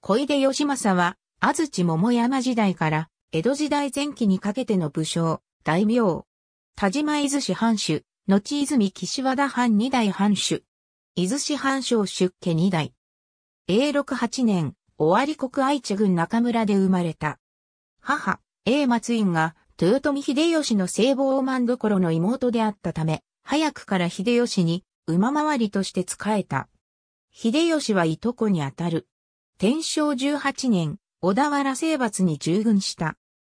小出義政は、安土桃山時代から、江戸時代前期にかけての武将、大名。田島伊豆市藩主、後泉岸和田藩二代藩主。伊豆市藩省出家二代。永禄八年、尾張国愛知郡中村で生まれた。母、永松院が、豊臣秀吉の聖望満どころの妹であったため、早くから秀吉に、馬回りとして仕えた。秀吉はいとこにあたる。天正18年、小田原征伐に従軍した。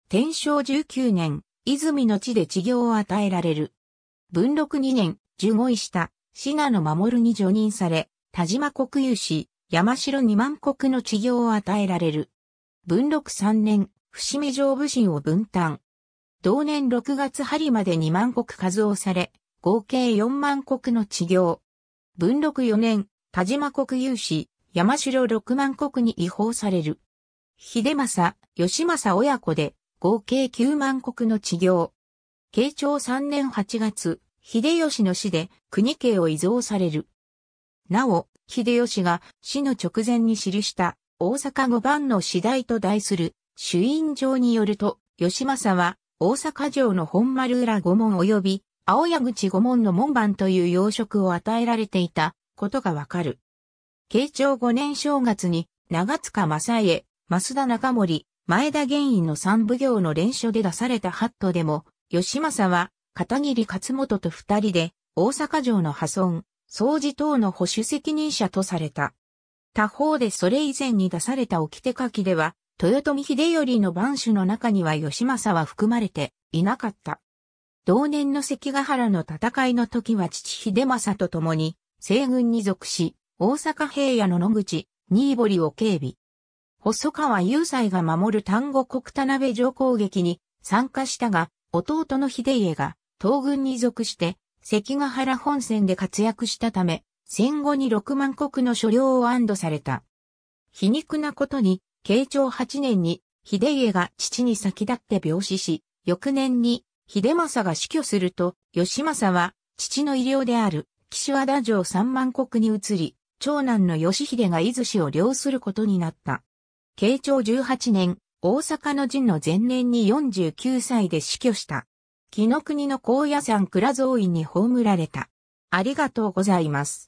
天正19年、泉の地で治療を与えられる。文禄2年、十五位した、信濃守に除任され、田島国有志、山城二万国の治療を与えられる。文禄3年、伏見城武神を分担。同年6月春まで2万国数をされ、合計4万国の治療。文禄4年、田島国有志。山城六万国に違法される。秀政、義政親子で、合計9万国の治療慶長3年8月、秀吉の死で国慶を遺贈される。なお、秀吉が死の直前に記した大阪五番の次第と題する主印状によると、義政は大阪城の本丸裏五門及び青谷口五門の門番という要職を与えられていたことがわかる。慶長5年正月に、長塚正恵、増田中森、前田玄院の三奉行の連署で出されたハットでも、吉政は、片桐勝本と二人で、大阪城の破損、掃除等の保守責任者とされた。他方でそれ以前に出された掟書きでは、豊臣秀頼の番主の中には吉政は含まれていなかった。同年の関ヶ原の戦いの時は父秀政と共に西軍に属し、大阪平野の野口、新堀を警備。細川雄斎が守る丹後国田辺城攻撃に参加したが、弟の秀家が東軍に属して関ヶ原本線で活躍したため、戦後に6万国の所領を安堵された。皮肉なことに、慶長8年に秀家が父に先立って病死し、翌年に秀政が死去すると、吉政は父の医療である岸和田城3万国に移り、長男の義秀が伊豆氏を領することになった。慶長18年、大阪の陣の前年に49歳で死去した。木の国の高野山倉蔵院に葬られた。ありがとうございます。